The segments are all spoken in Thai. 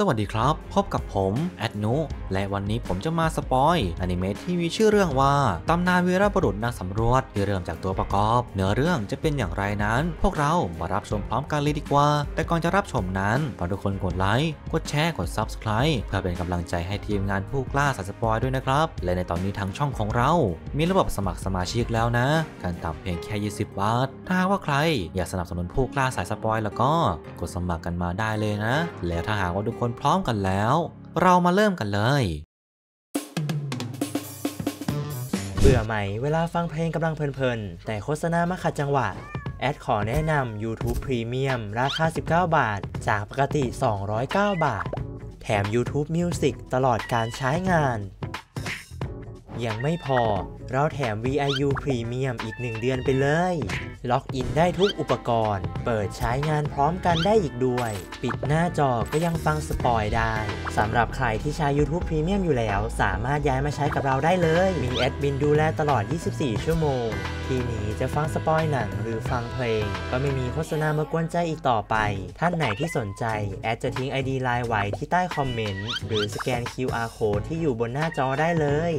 สวัสดีครับ พบกับผม แอดนุและวันนี้ผมจะมาสปอยอนิเมะที่มีชื่อเรื่องว่า ตำนานวีรบุรุษนักสำรวจที่เริ่มจากตัวประกอบเนื้อเรื่องจะเป็นอย่างไรนั้น พวกเรามารับชมพร้อมกันเลยดีกว่า แต่ก่อนจะรับชมนั้นฝากทุกคนกดไลค์กดแชร์กด Subscribe เพื่อเป็นกำลังใจให้ทีมงานผู้กล้าสัสปอยด้วยนะครับ และในตอนนี้ทางช่องของเรา มีระบบสมัครสมาชิกแล้วนะการต่ำเพียงแค่20บาทถ้าว่าใครอยากสนับสนุนผู้กล้าสายสปอยแล้วก็กดสมัครกันมาได้เลยนะ แล้วถ้าหากว่าทุกคนนพร้อมกันแล้ว เรามาเริ่มกันเลยเบื่อไหมเวลาฟังเพลงกำลังเพลินๆ แต่โฆษณามาขัดจังหวะ แอดขอแนะนำ YouTube Premium ราคา 19 บาท จากปกติ 209 บาท แถม YouTube Music ตลอดการใช้งาน ยังไม่พอเราแถม VIU Premium อีก 1 เดือนไปเลยล็อกอินได้ทุกอุปกรณ์ เปิดใช้งานพร้อมกันได้อีกด้วย ปิดหน้าจอก็ยังฟังสปอยได้สำหรับใครที่ใช้ YouTube Premium อยู่แล้ว สามารถย้ายมาใช้กับเราได้เลย มีแอดมินดูแลตลอด 24 ชั่วโมง ทีนี้จะฟังสปอยหนังหรือฟังเพลง ก็ไม่มีโฆษณามากวนใจอีกต่อไปท่านไหนที่สนใจแอดจะทิ้ง ID ไลน์ไว้ที่ใต้คอมเมนต์หรือสแกน QR code ที่อยู่บนหน้าจอได้เลย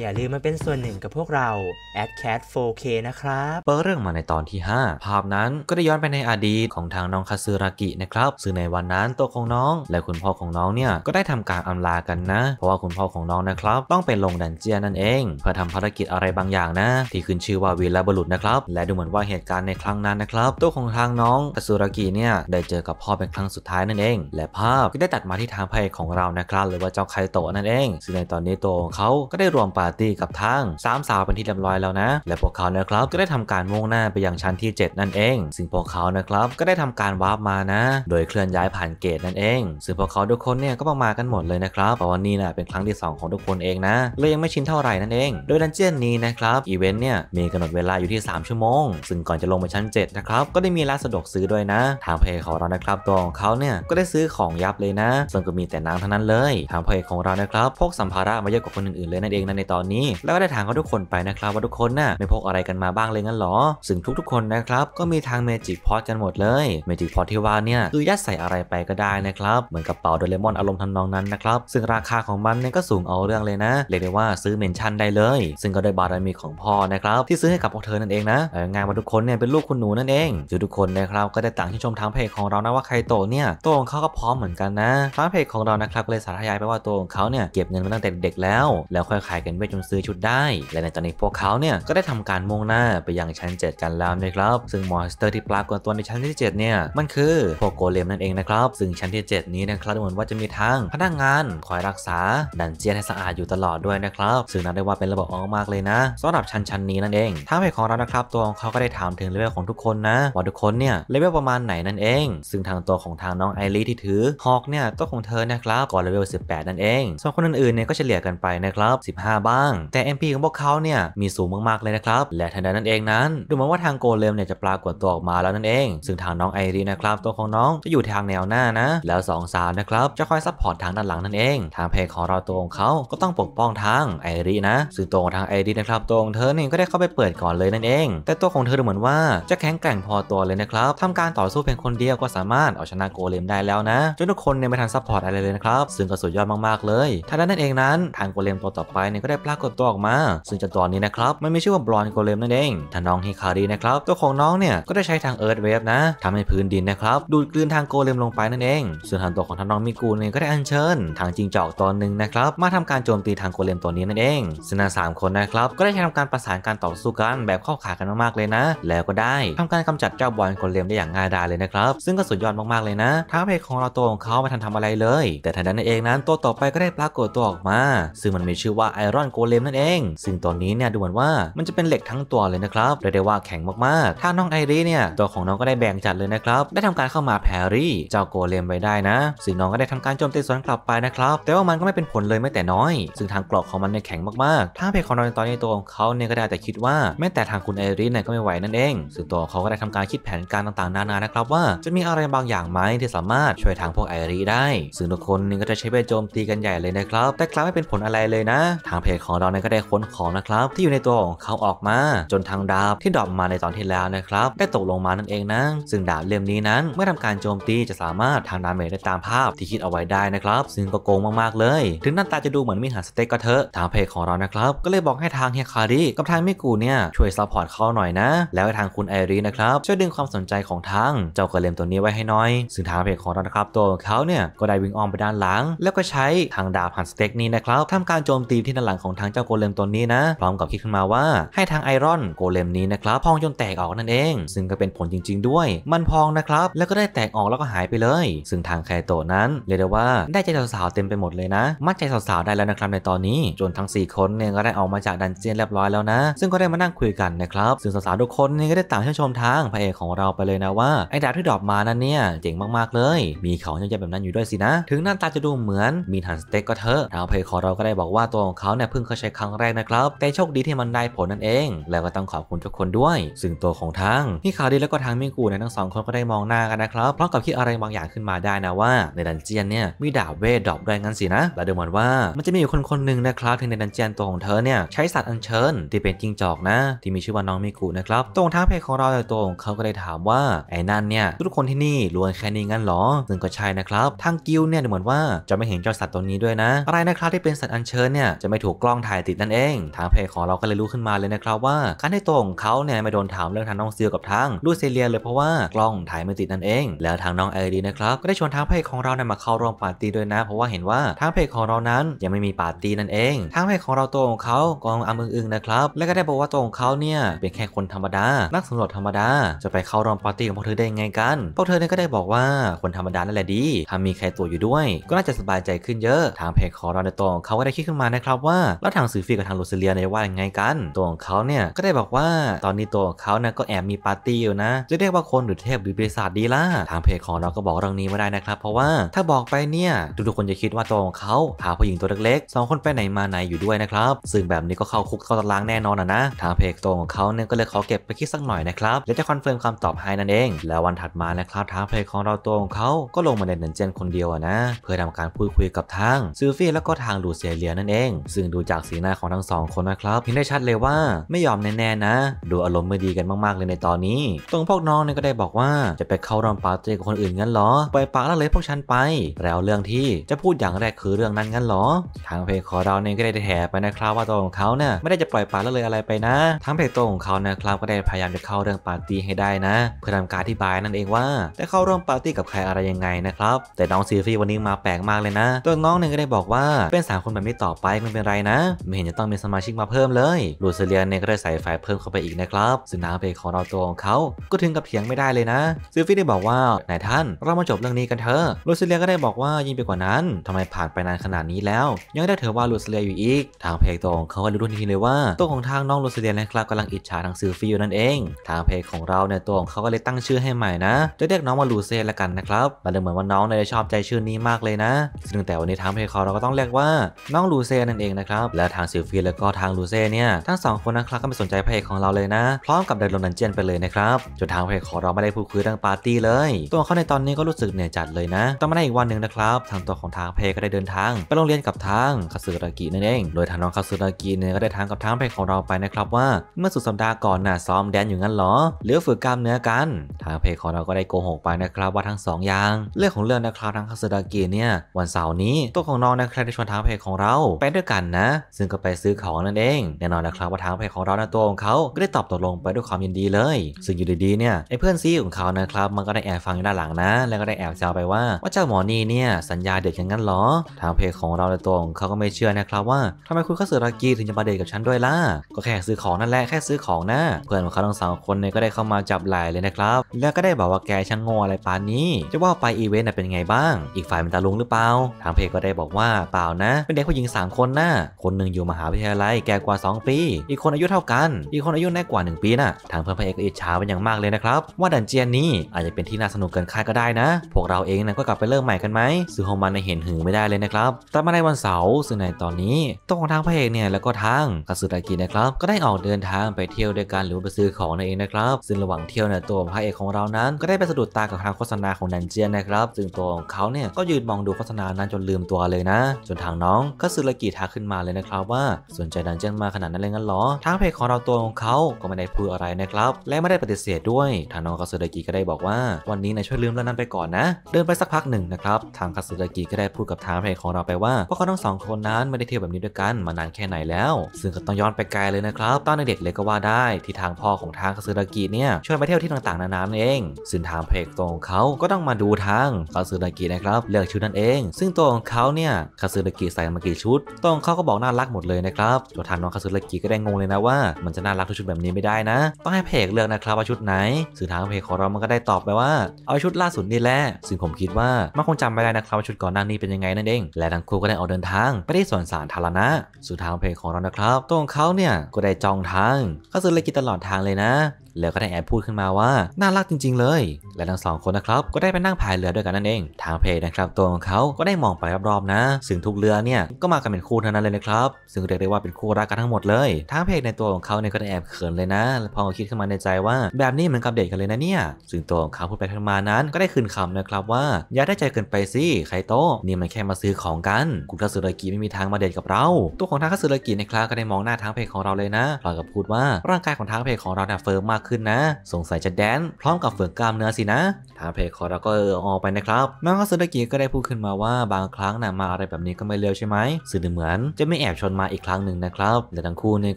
อย่าลืมมาเป็นส่วนหนึ่งกับพวกเราแอดแค t 4K นะครับเปิดเรื่องมาในตอนที่ที่5ภาพนั้นก็ได้ย้อนไปในอดีตของทางน้องคาซึรากินะครับ ซึ่งในวันนั้นตัวของน้อง และคุณพ่อของน้องเนี่ยก็ได้ทำการอำลากันนะ เพราะว่าคุณพ่อของน้องนะครับต้องไปลงดันเจียนนั่นเอง เพื่อทำภารกิจอะไรบางอย่างนะ ที่ขึ้นชื่อว่าวีรบุรุษนะครับ และดูเหมือนว่าเหตุการณ์ในครั้งนั้นนะครับ ตัวของทางน้องคาซึรากิเนี่ยได้เจอกับพ่อเป็นครั้งสุดท้ายนั่นเอง และภาพก็ได้ตัดมาที่ทางพระเอกของเรานะครับ หรือว่าเจ้าไคโตะนั่นเอง ซึ่งในตอนนี้ตัวของเขาก็ได้รวมปาร์ตี้กับทางสามสาวเป็นที่เรียบร้อยแล้วนะและพวกเขานะครับก็ได้ทำการมุ่งหน้าไปยังชั้นที่ 7 นั่นเอง ซึ่งพวกเขานะครับก็ได้ทำการวาร์ปมานะ โดยเคลื่อนย้ายผ่านเกตนั่นเอง ซึ่งพวกเขาทุกคนเนี่ยก็มามากันหมดเลยนะครับเพราะว่านี่นะเป็นครั้งที่2ของทุกคนเองนะเลยยังไม่ชินเท่าไหร่นั่นเอง โดยดันเจี้ยนนี้นะครับอีเวนต์เนี่ยมีกำหนดเวลาอยู่ที่3 ชั่วโมง ซึ่งก่อนจะลงไปชั้น7นะครับก็ได้มีร้านสะดวกซื้อด้วยนะ ทางเพจของเรานะครับ ตัวของเขาเนี่ยก็ได้ซื้อของยับเลยนะส่วนก็มีแต่น้ำเท่านั้นเลย ทางเพจของเรานะครับพกสัมภาระมาเยอะกว่าคนอื่นๆเลยนั่นเองนะในตอนนี้ แล้วก็ได้ถามเขาทุกคนไปนะครับ ว่าทุกคนน่ะไม่พกอะไรกันมาบ้างเลยงั้นหรอซึ่งทุกๆคคนนะครับก็มีทางเมจิกพอตกันหมดเลยเมจิกพอตที่ว่าเนี่ยคือยัดใส่อะไรไปก็ได้นะครับเหมือนกระเป๋าโดเรมอนอารมณ์ทำนอง นั้นนะครับซึ่งราคาของมันเนี่ยก็สูงเอาเรื่องเลยนะเรียกได้ว่าซื้อเมนชั่นได้เลย ซึ่งก็ได้บารมีของพ่อนะครับที่ซื้อให้กับพวกเธอนั่นเองนะงานมาทุกคนเนี่ยเป็นลูกคุณหนูนั่นเองทุกคนนะครับก็ได้ต่างที่ชมทางเพจของเรานะว่าใครโตเนี่ยตัวของเขาก็พร้อมเหมือนกันนะทางเพจของเรานะครับก็เลยสาธยายไปว่าตัวของเขาเนี่ยเก็บเงินมาตั้งแต่เด็กแล้วแล้วค่อยขายกันไปจนซื้อชุดได้ และในตอนนี้พวกเขาเนี่ยก็ได้ทำการมุ่งหน้าไปยังชั้น7กันแล้ว3เลยครับซึ่งมอนสเตอร์ที่ปรากฏตัวในชั้นที่ 7 เนี่ย มันคือพวกโกเลมนั่นเองนะครับ ซึ่งชั้นที่ 7 นี้นะครับเหมือนว่าจะมีทั้งพนักงานคอยรักษาดันเจียนให้สะอาดอยู่ตลอดด้วยนะครับ ซึ่งนับได้ว่าเป็นระบบออกมากเลยนะ สำหรับชั้นชั้นนี้นั่นเองทางเพจของเรานะครับ ตัวของเขาก็ได้ถามถึงเลเวลของทุกคนนะว่าทุกคนเนี่ยเลเวลประมาณไหนนั่นเอง ซึ่งทางตัวของทางน้องไอรีที่ถือฮอกเนี่ยตัวของเธอนะครับก่อนเลเวล18 นั่นเองส่วนคนอื่นๆเนี่ยก็เฉลี่ยกันไปนะครับ15 บ้างแต่ MP ของพวกเขาเนี่ยมีสูงมากๆเลยนะครับและทันใดนั้นเองนั้นดูเหมือนว่าทางโกโกเลมเนี่ยจะปรากฏตัวออกมาแล้วนั่นเองซึ่งทางน้องไอรีนะครับตัวของน้องจะอยู่ทางแนวหน้านะ แล้ว2อสาวนะครับจะคอยซัพพอร์ตทางด้านหลังนั่นเอง ทางเพจของเราตัวของเขาก็ต้องปกป้องทางไอรีนะซึ่งตัวของทางไอรีนะครับตัวของเธอเนี่ยก็ได้เข้าไปเปิดก่อนเลยนั่นเองแต่ตัวของเธอดูเหมือนว่าจะแข็งแกร่งพอตัวเลยนะครับทำการต่อสู้เพียงคนเดียวก็สามารถเอาชนะโกเลมได้แล้วนะจนทุกคนเนี่ยไม่ทันซัพพอร์ตอะไรเลยนะครับซึ่งก็สุดยอดมากๆเลยทางด้านนั่นเองนั้น ทางโกเลมตัวต่อไปเนี่ยก็ได้ปรากฏตัวออกมา ซึ่งจะตอนนี้นะครับมันมีชื่อว่าบรอนโกเลมนั่นเองถ้าน้องฮิคารีนะครับตัวของน้องเนี่ยก็ได้ใช้ทางเอิร์ธเวฟนะทำให้พื้นดินนะครับดูดกลืนทางโกเลมลงไปนั่นเอง ส่วนทางตัวของท่านน้องมิกูเนี่ยก็ได้อัญเชิญทางจิงจอกตอนหนึ่งนะครับมาทำการโจมตีทางโกเลมตัวนี้นั่นเองซึ่งสามคนนะครับก็ได้ใช้ทำการประสานการต่อสู้กันแบบเข้าขากันมากๆเลยนะ แล้วก็ได้ทำการกำจัดเจ้าบอลโกเลมได้อย่างง่ายดายเลยนะครับซึ่งก็สุดยอดมากๆเลยนะท้าเพของเราตัวของเขาไม่ทันทำอะไรเลย แต่ทันนั้นเองนั้นตัวต่อไปก็ได้ปรากฏตัวออกมา ซึ่งมันมีชื่อว่าไอรอนโกเลมนั่นเองซึ่งตอนนี้เนี่ยดูเหมือนว่ามันจะเป็นเหล็กทั้งตัวเลยนะครับเรียกได้ว่าแข็งมมากๆถ้าน้องไอริเนี่ยตัวของน้องก็ได้แบ่งจัดเลยนะครับได้ทำการเข้ามาแพรรี่เจ้าโกเลมไว้ได้นะซึ่งน้องก็ได้ทำการโจมตีสวนกลับไปนะครับแต่ว่ามันก็ไม่เป็นผลเลยไม่แต่น้อย ซึ่งทางกรอกของมันเนี่ยแข็งมากๆถ้าเพจของน้องตอนนี้ตัวของเขาเนี่ยก็ได้แต่คิดว่าแม้แต่ทางคุณไอริเนี่ยก็ไม่ไหวนั่นเองซึ่งตัวเขาก็ได้ทำการคิดแผนการต่างๆนานานะครับว่าจะมีอะไรบางอย่างไหมที่สามารถช่วยทางพวกไอริได้ซึ่งทุกคนนี่ก็จะใช้ไปโจมตีกันใหญ่เลยนะครับ แต่กลับไม่เป็นผลอะไรเลยนะ ทางเพจของเราเนี่ยก็ได้ค้นของนะครับที่อยู่ในตัวของเขาออกมาจนทางดาบที่ดรอปมาในตอนที่แล้วนะครับได้ตกลงมานั่นเองนะ ซึ่งดาบเล่มนี้นั้น เมื่อทำการโจมตีจะสามารถทางดาเมจได้ตามภาพที่คิดเอาไว้ได้นะครับ ซึ่งก็โกงมากๆเลย ถึงหน้าตาจะดูเหมือนมีหาสเต็กก็เถอะทางเพจของเรานะครับ ก็เลยบอกให้ทางเฮียคาริกับทางมิกูเนี่ยช่วยซัพพอร์ตเขาหน่อยนะ แล้วทางคุณไอรีนะครับช่วยดึงความสนใจของทางเจ้ากระเลมตัวนี้ไว้ให้น้อย ซึ่งทางเพจของเรานะครับตัวของเขาเนี่ยก็ได้วิ่งอ้อมไปด้านหลัง แล้วก็ใช้ทางดาบหันสเต็กนี้นะครับทำการโจมตีที่ด้านหลังของทางเจ้าโกเลมตัวนี้นะพร้อมกับคิดขึ้นมาว่าให้ทางไอรอนโกเลมนี้นะครับพองจนตแตกออกนั่นเอง ซึ่งก็เป็นผลจริง ๆด้วย มันพองนะครับแล้วก็ได้แตกออกแล้วก็หายไปเลย ซึ่งทางแคโตะนั้นเรียกได้ว่าได้ใจสาวๆเต็มไปหมดเลยนะมัดใจสาวๆได้แล้วนะครับในตอนนี้จนทั้ง 4 คนเนี่ยก็ได้ออกมาจากดันเจียนเรียบร้อยแล้วนะ ซึ่งก็ได้มานั่งคุยกันนะครับซึ่งสาวๆทุกคนเนี่ยก็ได้ต่างชื่นชมทางพระเอกของเราไปเลยนะว่าไอ้ดาบที่ดรอปมานั้นเนี่ยเจ๋งมากๆเลย มีของยะแยะแบบนั้นอยู่ด้วยสินะ ถึงหน้าตาจะดูเหมือนมีหันสเต็กก็เถอะทางเอกของเราก็ได้บอกว่าตัวของเขาเนี่ยเพิ่งเคยใช้ครั้งแรกนะครับแต่โชคดีที่มันได้ผลนั่นเอง แล้วก็ต้องขอบคุณทุกคนด้วย ซึ่งงตัวของทั้งที่คาดีและก็ทั้งมิกูในทั้งสองคนก็ได้มองหน้ากันนะครับพร้อมกับคิดอะไรบางอย่างขึ้นมาได้นะว่าในดันเจียนเนี่ยมีดาบเวทดอกด้วยงั้นสินะและดูเหมือนว่ามันจะมีอยู่คนคนหนึ่งนะครับที่ในดันเจียนตัวของเธอเนี่ยใช้สัตว์อัญเชิญที่เป็นจิงจอกนะ ที่มีชื่อว่าน้องมิกูนะครับตรงท้งเพจของเราในตัวของเขาก็ได้ถามว่าไอ้นั่นเนี่ยทุกคนที่นี่ล้วนแค่นี้งั้นหรอซึ่งก็ใช่นะครับทางกิลเนี่ยดูเหมือนว่าจะไม่เห็นเจ้าสัตว์ตัวนี้ด้วยนะอะไรนะครับที่เป็นสัตว์อัญเชิญเนี่ยจะไม่ถูกกล้องถ่ายติดนั่นเอง ทางเพจของเราก็เลยรู้ขึ้นมาเลยนะครับ ว่าการที่ตัวของเขาเนี่ยไม่โดนถามเรื่องทางน้องเซิลกับทางลูเซเลีย เลยเพราะว่ากล้องถ่ายไม่ติดนั่นเอง แล้วทางน้องไอรีนะครับ ก็ได้ชวนทางเพจของเราเนี่ยมาเข้าร่วมปาร์ตี้ด้วยนะเพราะว่าเห็นว่าทางเพจของเรานั้นยังไม่มีปาร์ตี้นั่นเองทางเพจของเราตัวของเขากองอามึงอึงนะครับและก็ได้บอกว่าตัวของเขาเนี่ยเป็นแค่คนธรรมดานักสำรวจธรรมดาจะไปเข้าร่วมปาร์ตี้ของพวกเธอได้ไงกันพวกเธอเนี่ยก็ได้บอกว่าคนธรรมดานั่นแหละดีถ้ามีใครตัวอยู่ด้วย ก็น่าจะสบายใจขึ้นเยอะทางเพจของเราในตัวของเขาก็ได้คิดขึ้นมานะครับว่าแล้วทางสื่อฟีกับทางลูเซเลียเนี่ยว่ายังไงกันตัวของเขาเนี่ยก็ได้บอกว่าตอนนี้ตัวของขานยก็แอบมีปาร์ตี้อยู่นะ จะเรียกว่าคนหรือเทพหรือปีศาจดีล่ะ ทางเพจของเราก็บอกเรื่องนี้ไม่ได้นะครับ เพราะว่าถ้าบอกไปเนี่ย ทุกๆคนจะคิดว่าตัวของเขาพาผู้หญิงตัวเล็กๆสองคนไปไหนมาไหนอยู่ด้วยนะครับ ซึ่งแบบนี้ก็เข้าคุกเข้าตารางแน่นอนนะ ทางเพจตัวของเขาเนี่ยก็เลยขอเก็บไปคิดสักหน่อยนะครับ๋ลวจะคอนเฟิร์มคำตอบให้นั่นเอง แล้ววันถัดมานะครับทางเพจของเราตัวของเขาก็ลงมาในเดนเจนคนเดียวนะ เพื่อทำการพูดคุยกับทางซูฟี่แล้วก็ทางดูเซเลียนั่นเอง ซึ่งดูจากสีหน้าของทั้งสองคนนะครับเห็นได้ชัดเลยว่าไม่ยอมแน่ๆนะดูอารมณ์ไม่ดีกันมากๆเลยในตอนนี้ ตรงพวกน้องเนี่ยก็ได้บอกว่า จะไปเข้ารอมปาร์ตี้กับคนอื่นงั้นหรอปล่อยปากละเลยพวกฉันไปแล้วเรื่องที่จะพูดอย่างแรกคือเรื่องนั้นงั้นหรอ ทางเพจของเราเนี่ยก็ได้แถไปนะครับว่าตัวของเขาเนี่ยไม่ได้จะปล่อยปากละเลยอะไรไปนะทางเพจตัวของเขานะครับก็ได้พยายามจะเข้าเรื่องปาร์ตี้ให้ได้นะเพื่อทำการอธิบายนั่นเองว่าจะเข้าร่วมปาร์ตี้กับใครอะไรยังไงนะครับแต่น้องซีฟีวันนี้มาแปลกมากเลยนะ ตัวน้องหนึ่งก็ได้บอกว่าเป็นสามคนแบบนี้ต่อไปไม่เป็นไรนะไม่เห็นจะต้องมีสมาชิกมาเพิ่มเลยลูเซเลียเนี่ยก็ได้ใส่ไฟเพิ่มเข้าไปอีกนะครับซึ่งน้ำเป็ของเราตัวของเขาก็ถึงกับเถียงไม่ได้เลยนะ ซิลฟี่ได้บอกว่านายท่านเรามาจบเรื่องนี้กันเถอะลูซิเลียก็ได้บอกว่ายิ่งไปกว่านั้น ทำไมผ่านไปนานขนาดนี้แล้วยังได้เธอว่าลูซิเลียอยู่อีก ทางเพลงตัวของเขาก็รู้ทันทีเลยว่าตัวของทางน้องลูซิเลียนะครับกำลังอิจฉาทางซิลฟี่อยู่นั่นเอง ทางเพลงของเราเนี่ยตัวของเขาก็เลยตั้งชื่อให้ใหม่นะจะเรียกน้องว่าลูเซ่ละกันนะครับมันเลยเหมือนว่าน้องเนี่ยชอบใจชื่อนี้มากเลยนะ ซึ่งแต่วันนี้ทางเพงของเราก็ต้องเรียกว่าน้องลูเซ่นั่นเองนะครับและทางซิลฟี่แล้วก็ทางลูเซ่เนี่ยทั้งสองคนนะครับก็ไม่สนใจเพงของเราเลยนะพร้อมกัับไดโรนันเจนไปเลยนะครับ จนทางเพจของเราไม่ได้พูดคุยเรื่องปาร์ตี้เลย ตัวเขาในตอนนี้ก็รู้สึกเหนื่อยจัดเลยนะต่อมาได้ อีกวันหนึ่งนะครับทางตัวของทางเพจก็ได้เดินทาง ไปโรงเรียนกับทางคาสึรากินั่นเองโดยทางน้องคาสึรากิเนี่ยก็ได้ทางกับทางเพจของเราไปนะครับว่าเมื่อสุดสัปดาห์ก่อนน่ะซ้อมแดนอยู่งั้นหรอ หรือฝึกกล้ามเนื้อกัน ทางเพจของเราก็ได้โกหกไปนะครับว่าทั้ง2อย่างเรื่องของเรื่องนะครับทางคาสึรากิเนี่ยวันเสาร์นี้ตัวของน้องนะครับได้ชวนทางเพจของเราไปด้วยกันนะ ซึ่งก็ไปซื้อของนั่นเองแน่นอนนะครับว่าทางเพจของเราในตัวของเขาก็ได้ตอบตกลงไปด้วยด้วยความยินดีเลย ซึ่งอยู่ดีๆเนี่ยไอ้เพื่อนซีของเขานะครับ มันก็ได้แอบฟังอยู่ด้านหลังนะ แล้วก็ได้แอบแซวไปว่าว่าเจ้าหมอนี่เนี่ย สัญญาเด็กอย่างนั้นหรอ ทางเพจของเราในตัวของเขาก็ไม่เชื่อนะครับว่าทำไมคุณ้าสึรากีถึงจะมาเดทกับฉันด้วยล่ะ ก็แค่ซื้อของนั่นแหละแค่ซื้อของนะ เพื่อนของเขาทั้งสองคนเนี่ยก็ได้เข้ามาจับไหล่เลยนะครับ แล้วก็ได้บอกว่าแกช่างงออะไรปานนี้จะว่าไปอีเวนต์เป็นไงบ้าง อีกฝ่ายเป็นตาลุงหรือเปล่า ทางเพจก็ได้บอกว่าเปล่านะเป็นเด็กผู้หญิง3คนนะคนหนึ่งอยู่มหาวิทยาลัย แกกว่า 2 ปี อีกคนอายุเท่ากันอีกคนอายุน้อยกว่า1ปีนะ่ะทางเพื่อนพระเอกก็อิจฉาเป็นอย่างมากเลยนะครับว่าดันเจียนนี้อาจจะเป็นที่น่าสนุกเกินคาดก็ได้นะพวกเราเองนะก็กลับไปเริ่มใหม่กันไหมซื้อของมันในเห็นหือไม่ได้เลยนะครับแต่มาในวันเสาร์ซึ่งในตอนนี้ตัวของทางพระเอกเนี่ยแล้วก็ทางกสึตากินะครับก็ได้ออกเดินทางไปเที่ยวด้วยกันหรือไปซื้อของนั่นเองนะครับ ซึ่งระหว่างเที่ยวเนี่ยตัวพระเอกของเรานั้นก็ได้ไปสะดุดตากับทางโฆษณาของดันเจียนนะครับ ซึ่งตัวของเขาเนี่ยก็ยืนมองดูโฆษณานั้นจนลืมตัวเลยนะ จนทางน้องก็สึตากิทักขึ้นมาเลยนะครับ ว่าสนใจดันเจียนมาขนาดนั้นเลยงั้นหรอทางเพจของเราตัวของเขาก็ไม่ได้พูดอะไรนะครับและไม่ได้ปฏิเสธด้วย ทางน้องคาสึดะกิก็ได้บอกว่า วันนี้นายช่วยลืมเรื่องนั้นไปก่อนนะ เดินไปสักพักหนึ่งนะครับ ทางคาสึดะกิก็ได้พูดกับทางเพลของเราไปว่าพวกเขาทั้งสองคนนั้นไม่ได้เที่ยวแบบนี้ด้วยกันมานานแค่ไหนแล้ว ซึ่งก็ต้องย้อนไปไกลเลยนะครับตอนเด็กเลยก็ว่าได้ ที่ทางพ่อของทางคาสึดะกิเนี่ยชวนไปเที่ยวที่ต่างๆนานาเอง ซึ่งทางเพลตรงเขาก็ต้องมาดูทางคาสึดะกินะครับ เลือกชุดนั่นเอง ซึ่งตัวของเขาเนี่ย คาสึดะกิใส่มากี่ชุดตรงเขาก็บอกน่ารักหมดเลยนะครับตัวทางน้องคาสึดกิก็ได้งงเลยนะว่ามันจะน่ารักทุกชุดแบบนี้ไม่ได้นะต้องให้เพกเลือกนะครับว่าชุดไหน สื่อทางเพจของเรา มันก็ได้ตอบไปว่า เอาชุดล่าสุดนี่แหละซึ่งผมคิดว่ามันคงจำไม่ได้นะครับว่าชุดก่อนหน้านี้เป็นยังไงนั่นเอง และทั้งคู่ก็ได้ออกเดินทาง ไปที่สวนสาธารณะสื่อทางเพจของเรานะครับตัวของเขาเนี่ยก็ได้จองทางเขาซื้อเลยกิตลอดทางเลยนะแล้วก็ได้แอบพูดขึ้นมาว่าน่ารักจริง ๆเลย และทั้งสองคนนะครับก็ได้ไปนั่งพายเรือด้วยกันนั่นเอง ทางเพจนะครับ ตัวของเขาก็ได้มองไปรอบๆนะ ซึ่งทุกเรือเนี่ยก็มากันเป็นคู่เท่านั้นเลยนะครับ ซึ่งเรียกได้ว่าเป็นคู่รักกันทั้งหมดเลยทางเพจในตัวของเขาเนี่ยก็ได้แอบเขินเลยนะพอคิดขึ้นมาในใจว่า แบบนี้เหมือนกับเด็กกันเลยนะเนี่ยซึ่งตัวของเขาพูดไปึ้นมานั้น ก็ได้คืนคำนะครับ ว่าอย่าได้ใจเกินไปสิไคโตะนี่มันแค่มาซื้อของกันคุณคาสึรกิไม่มีทางมาเดดกับเรา ตัวของทสึรกินครับก็ได้มองหน้าทางเพของเราเลยนะพร้อมกับพูดว่าร่างกายของทางเพจของเราเนี่ยเฟิร์มมากขึ้นนะสงสัยจะแดนพร้อมกับเฟื่องกล้ามเนื้อสินะทางเพคอร์ก็เออออกไปนะครับน้องาสุดากิก็ได้พูดขึ้นมาว่าบางครั้งนะมาอะไรแบบนี้ก็ไม่เลวใช่ไหมสื่อเหมือนจะไม่แอบชนมาอีกครั้งหนึ่งนะครับแต่ทั้งคู่นี่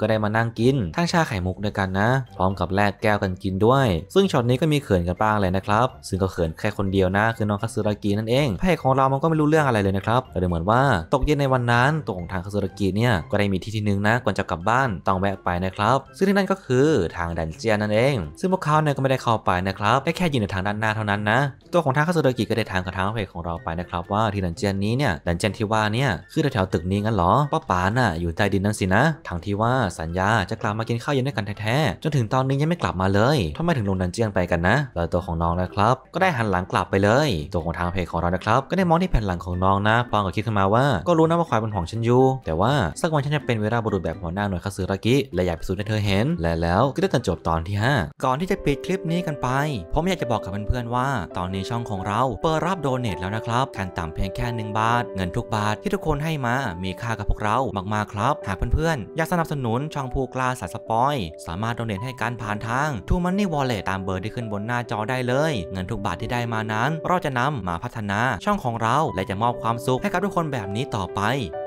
ก็ได้มานั่งกิน ทั้งชาไข่มุกด้วยกันนะ พร้อมกับแลกแก้วกันกินด้วย ซึ่งช็อตนี้ก็มีเขินกันบ้างเลยนะครับซึ่งก็เขินแค่คนเดียวนะ คือน้องคาสุรากินั่นเองพเพคของเรามันก็ไม่รู้เรื่องอะไรเลยนะครับแต่เหมือนว่าตกเย็นในวันนั้นตัวของทางคาสุรากิเนี่ยก็ได้มีที่ที่นึงนะ ก่อนจะกลับบ้านต้องแวะไปนะครับซึ่งที่นั่นก็คือทางดันเจียนนั่นเองซึ่งพวกเขาเนี่ยก็ไม่ได้เข้าไปนะครับได้แค่ยืนในทางด้านหน้าเท่านั้นนะตัวของทางคาสโดกิก็ได้ถามกับทางเพจของเราไปนะครับ ว่าที่ดันเจียนนี้เนี่ยดันเจียนที่ว่าเนี่ยคือแถวตึกนี้งั้นหรอป้าป๋าน่ะอยู่ใต้ดินนั่นสินะทางที่ว่าสัญญาจะกลับมากินข้าวเย็นด้วยกันแท้ๆจนถึงตอนนี้ยังไม่กลับมาเลยทำไมถึงลงดันเจียนไปกันนะแล้วตัวของน้องนะครับก็ได้หันหลังกลับไปเลย ตัวของทางเพจของเรานะครับก็ได้มองที่แผ่นหลังของน้องนะพ้อมกบคิดขึ้นมาว่าก็รู้นะว่าควายเป็นของฉันอยู่แต่ว่าสักวันฉันจะเป็นเวราบุรุษแบบหัวหน้าหน่วยคาสึรกิ และอยากไปสูจให้เธอเห็นและแล้ว ก็ได้ตัดจบตอนที่ก่อนที่จะปิดคลิปนี้กันไป ผมอยากจะบอกกับเพื่อนๆ ว่า ตอนนี้ช่องของเราเปิดรับโดเนทแล้วนะครับขั้นต่ำเพียงแค่ 1 บาท เงินทุกบาทที่ทุกคนให้มา มีค่ากับพวกเรามากๆครับ หากเพื่อนๆ อยากสนับสนุนช่องผูกลาสัตสปอย สามารถโดเนทให้การผ่านทาง t ูมันนี่วอลเล็ตตามเบอร์ที่ขึ้นบนหน้าจอได้เลย เงินทุกบาทที่ได้มานั้น เราจะนำมาพัฒนาช่องของเราและจะมอบความสุขให้กับทุกคนแบบนี้ต่อไป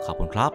ขอบคุณครับ